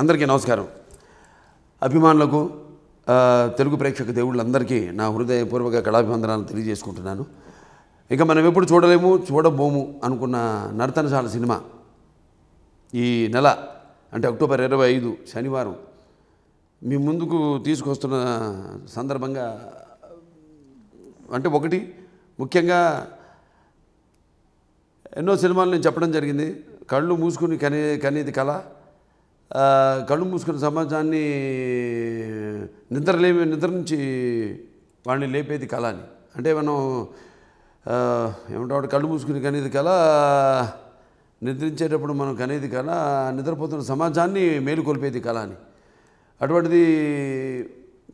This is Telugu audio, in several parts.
అందరికీ నమస్కారం అభిమానులకు తెలుగు ప్రేక్షక దేవుళ్ళందరికీ నా హృదయపూర్వక కళాభివందనాలు తెలియజేసుకుంటున్నాను ఇక మనం ఎప్పుడు చూడలేము చూడబోము అనుకున్న నర్తనశాల సినిమా ఈ నెల అంటే అక్టోబర్ ఇరవై ఐదు శనివారం మీ ముందుకు తీసుకొస్తున్న సందర్భంగా అంటే ఒకటి ముఖ్యంగా ఎన్నో సినిమాలు నేను చెప్పడం జరిగింది కళ్ళు మూసుకుని కనే కనేది కళ కళ్ళు మూసుకున్న సమాజాన్ని నిద్రలేమి నిద్ర నుంచి వాడిని లేపేది కళ అని అంటే మనం ఏమంటాడు కళ్ళు మూసుకుని కనేది కళ నిద్రించేటప్పుడు మనం కనేది కళ నిద్రపోతున్న సమాజాన్ని మేలుకొల్పేది కళ అని అటువంటిది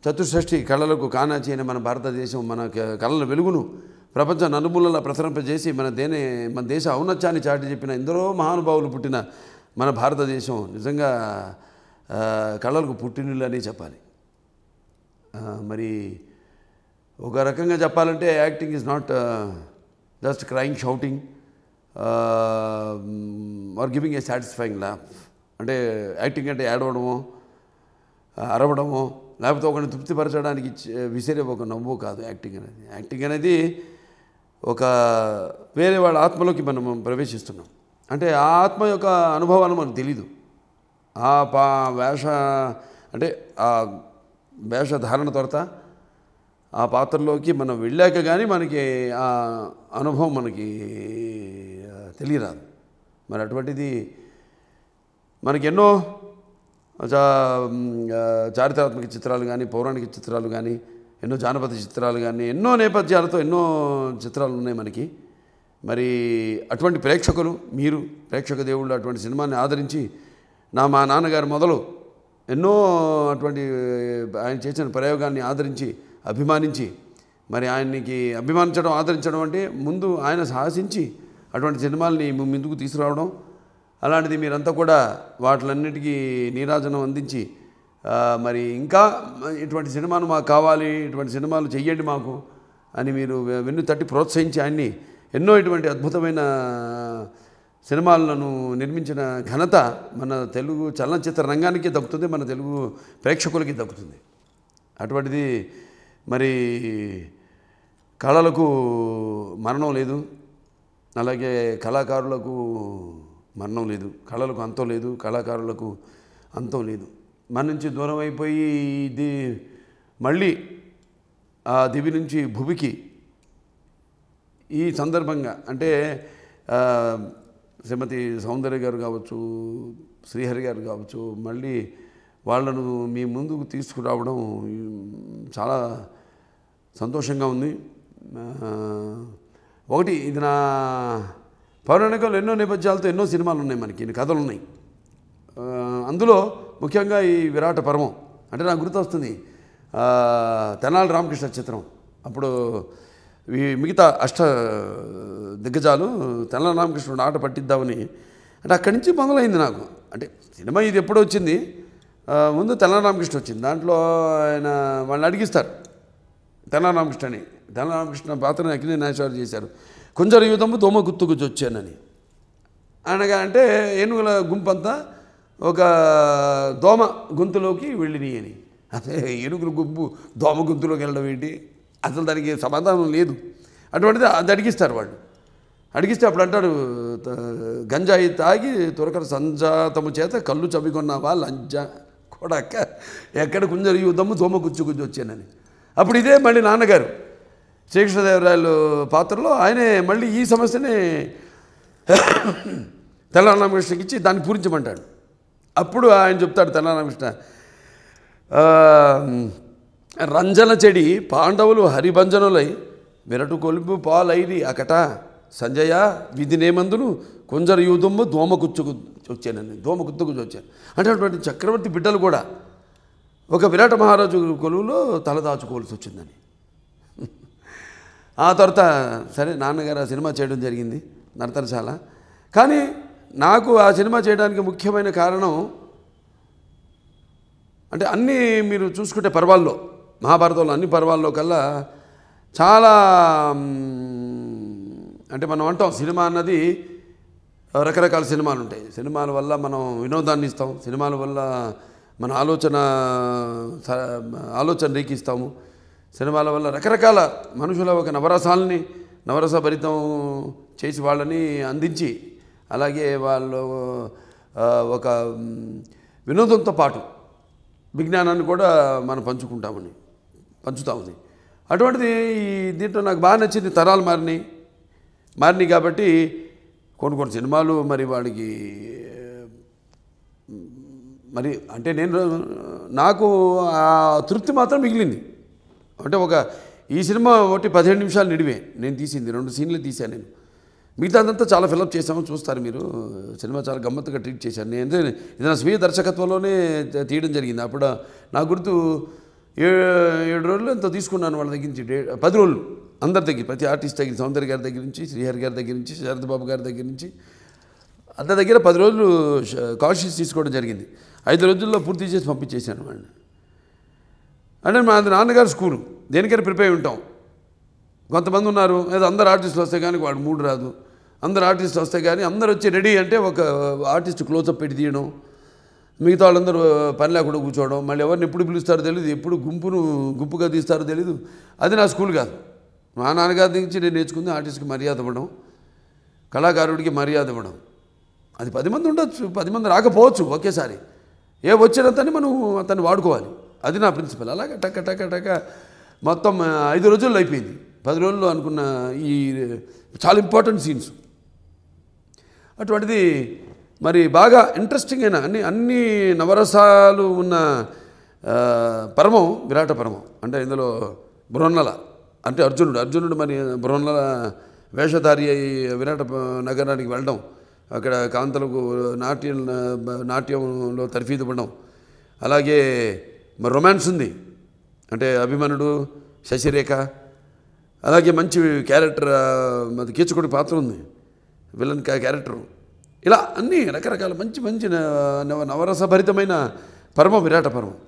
చతుర్షష్ఠి కళలకు కానాచి అయిన మన భారతదేశం మన కళల వెలుగును ప్రపంచ నలుమూలలా ప్రసరింపజేసి మన దేని మన దేశ ఔన్నత్యాన్ని చాటి చెప్పిన ఎందరో మహానుభావులు పుట్టిన మన భారతదేశం నిజంగా కళలకు పుట్టినిల్లు అని చెప్పాలి మరి ఒక రకంగా చెప్పాలంటే acting is not just crying shouting or giving a satisfying laugh అంటే యాక్టింగ్ అంటే ఏడవడము అరవడము లేకపోతే ఒకరిని తృప్తిపరచడానికి విసిరే ఒక నవ్వు కాదు యాక్టింగ్ అనేది యాక్టింగ్ అనేది ఒక వేరే వాళ్ళ ఆత్మలోకి మనం ప్రవేశిస్తున్నాం అంటే ఆత్మ యొక్క అనుభవాలు మనకు తెలీదు ఆ పా వేష అంటే ఆ వేషధారణ తొరత ఆ పాత్రలోకి మనం వెళ్ళాక కానీ మనకి ఆ అనుభవం మనకి తెలియరాదు మరి అటువంటిది మనకి ఎన్నో చారిత్రాత్మక చిత్రాలు కానీ పౌరాణిక చిత్రాలు కానీ ఎన్నో జానపద చిత్రాలు కానీ ఎన్నో నేపథ్యాలతో ఎన్నో చిత్రాలు ఉన్నాయి మనకి మరి అటువంటి ప్రేక్షకులు మీరు ప్రేక్షక దేవుళ్ళు అటువంటి సినిమాని ఆదరించి నా మా నాన్నగారు మొదలు ఎన్నో అటువంటి ఆయన చేసిన ప్రయోగాన్ని ఆదరించి అభిమానించి మరి ఆయనకి అభిమానించడం ఆదరించడం అంటే ముందు ఆయన సాహసించి అటువంటి సినిమాల్ని ముందుకు తీసుకురావడం అలాంటిది మీరంతా కూడా వాటిలన్నిటికీ నీరాజనం అందించి మరి ఇంకా ఇటువంటి సినిమాను మాకు కావాలి ఇటువంటి సినిమాలు చెయ్యండి మాకు అని మీరు వెన్ను తట్టి ప్రోత్సహించి ఆయన్ని ఎన్నో ఇటువంటి అద్భుతమైన సినిమాలను నిర్మించిన ఘనత మన తెలుగు చలనచిత్ర రంగానికి దక్కుతుంది మన తెలుగు ప్రేక్షకులకి దక్కుతుంది అటువంటిది మరి కళలకు మరణం లేదు అలాగే కళాకారులకు మరణం లేదు కళలకు అంతం లేదు కళాకారులకు అంతం లేదు మన నుంచి దూరం అయిపోయి ఇది మళ్ళీ ఆ దివి నుంచి భువికి ఈ సందర్భంగా అంటే శ్రీమతి సౌందర్య గారు కావచ్చు శ్రీహరి గారు కావచ్చు మళ్ళీ వాళ్ళను మీ ముందుకు తీసుకురావడం చాలా సంతోషంగా ఉంది ఒకటి ఇది నా పౌరాణికంలో ఎన్నో నేపథ్యాలతో ఎన్నో సినిమాలు ఉన్నాయి మనకి కథలు ఉన్నాయి అందులో ముఖ్యంగా ఈ విరాట పర్వం అంటే నాకు గుర్తొస్తుంది తెనాలి రామకృష్ణ చిత్రం అప్పుడు ఈ మిగతా అష్ట దిగ్గజాలు తెల్ల రామకృష్ణుడు ఆట పట్టిద్దామని అంటే అక్కడి నుంచి మొదలైంది నాకు అంటే సినిమా ఇది ఎప్పుడు వచ్చింది ముందు తెల్ల రామకృష్ణ వచ్చింది దాంట్లో ఆయన వాళ్ళని అడిగిస్తారు తెల్ల రామకృష్ణ అని తెల్ల రామకృష్ణ పాత్రని అఖిలే నాగేశ్వరరావు చేశారు కొంచెం యువతము దోమ గుర్తుకు వచ్చానని అనగా అంటే ఏనుగుల గుంపంతా ఒక దోమ గొంతులోకి వెళ్ళినాయి అని అదే ఏనుగుల గుంపు దోమ గొంతులోకి వెళ్ళడం ఏంటి అసలు దానికి సమాధానం లేదు అటువంటిది అది అడిగిస్తారు వాళ్ళు అడిగిస్తే అప్పుడు అంటారు గంజాయి తాగి తురకర సంజాతము చేత కళ్ళు చవికొన్నావా లంజ కొడక ఎక్కడ కుంజరు యుద్ధము దోమ గుచ్చు గుజ్జు వచ్చానని అప్పుడు ఇదే మళ్ళీ నాన్నగారు శ్రీకృష్ణదేవరాయలు పాత్రలో ఆయనే మళ్ళీ ఈ సమస్యని తెలంగాణ రామకృష్ణకి ఇచ్చి దాన్ని పూరించమంటాడు అప్పుడు ఆయన చెప్తాడు తెలంగాణ రామకృష్ణ రంజన చెడి పాండవులు హరిభంజనులై మిరటు కొలుపు పాలైరి అకట సంజయ విధినేమందును కొంజర యూదుమ్ము దోమకుచ్చుకు వచ్చానండి దోమకుత్తుకు వచ్చాను అంటే అటువంటి చక్రవర్తి బిడ్డలు కూడా ఒక విరాట మహారాజు కొలువులో తలదాచుకోవాల్సి వచ్చిందని ఆ తర్వాత సరే నాన్నగారు ఆ సినిమా చేయడం జరిగింది నర్తనశాల కానీ నాకు ఆ సినిమా చేయడానికి ముఖ్యమైన కారణం అంటే అన్నీ మీరు చూసుకుంటే పర్వాల్లో మహాభారతంలో అన్ని పర్వాల్లో కల్లా చాలా అంటే మనం అంటాం సినిమా అన్నది రకరకాల సినిమాలు ఉంటాయి సినిమాల వల్ల మనం వినోదాన్ని ఇస్తాం సినిమాల వల్ల మన ఆలోచన ఆలోచన రేకిస్తాము సినిమాల వల్ల రకరకాల మనుషుల ఒక నవరసాలని నవరస భరితం చేసి వాళ్ళని అందించి అలాగే వాళ్ళు ఒక వినోదంతో పాటు విజ్ఞానాన్ని కూడా మనం పంచుకుంటామని పంచుతూ ఉంది అటువంటిది ఈ దీంట్లో నాకు బాగా నచ్చింది తరాలు మారినాయి మారినాయి కాబట్టి కొన్ని కొన్ని సినిమాలు మరి వాడికి మరి అంటే నేను నాకు ఆ తృప్తి మాత్రం మిగిలింది అంటే ఒక ఈ సినిమా ఒకటి పదిహేను నిమిషాలు నిడివే నేను తీసింది రెండు సీన్లు తీశాను నేను మిగతా అంతా చాలా ఫిలప్ చేసాము చూస్తారు మీరు సినిమా చాలా గమ్మత్తుగా ట్రీట్ చేశాను నేను ఇది నా స్వీయ దర్శకత్వంలోనే తీయడం జరిగింది అప్పుడు నా గుర్తు ఏడు రోజులు ఎంతో తీసుకున్నాను వాళ్ళ దగ్గర నుంచి పది రోజులు అందరి దగ్గర ప్రతి ఆర్టిస్ట్ దగ్గర సౌందర్య గారి దగ్గర నుంచి శ్రీహరి గారి దగ్గర నుంచి శరద్ బాబు గారి దగ్గర నుంచి అందరి దగ్గర పది రోజులు కాన్షియస్ తీసుకోవడం జరిగింది ఐదు రోజుల్లో పూర్తి చేసి పంపించేశాను వాడిని అంటే మా నాన్నగారు స్కూలు దేనికైనా ప్రిపేర్ అయి ఉంటాం కొంతమంది ఉన్నారు ఏదో అందరు ఆర్టిస్టులు వస్తే కానీ వాడు మూడు రాదు అందరు ఆర్టిస్టులు వస్తే కానీ అందరు వచ్చి రెడీ అంటే ఒక ఆర్టిస్ట్ క్లోజప్ పెట్టి తీయడం మిగతా వాళ్ళందరూ పని లేకుండా కూర్చోవడం మళ్ళీ ఎవరిని ఎప్పుడు పిలుస్తారో తెలియదు ఎప్పుడు గుంపును గుంపుగా తీస్తారో తెలియదు అది నా స్కూల్ కాదు మా నాన్నగారి నుంచి నేను నేర్చుకుంది ఆర్టిస్ట్కి మర్యాద ఇవ్వడం కళాకారుడికి మర్యాద ఇవ్వడం అది పది మంది ఉండొచ్చు పది మంది రాకపోవచ్చు ఒకేసారి ఏ వచ్చినంతని మనం అతన్ని వాడుకోవాలి అది నా ప్రిన్సిపల్ అలాగే టక్క టక్క టక్క మొత్తం ఐదు రోజుల్లో అయిపోయింది పది రోజుల్లో అనుకున్న ఈ చాలా ఇంపార్టెంట్ సీన్స్ అటువంటిది మరి బాగా ఇంట్రెస్టింగ్ అయిన అన్ని అన్ని నవరసాలు ఉన్న పరమం విరాట పరమం అంటే ఇందులో బృహన్నల అంటే అర్జునుడు అర్జునుడు మరి బృహన్నల వేషధారి అయి విరాట నగరానికి వెళ్ళడం అక్కడ కాంతలకు నాట్యం నాట్యంలో పడడం అలాగే మరి రొమాన్స్ ఉంది అంటే అభిమనుడు శశిరేఖ అలాగే మంచి క్యారెక్టర్ మరి కీచకుడి పాత్ర ఉంది విలన్ క్యారెక్టరు ఇలా అన్నీ రకరకాల మంచి మంచి నవ నవరసభరితమైన పరమ విరాట పరమం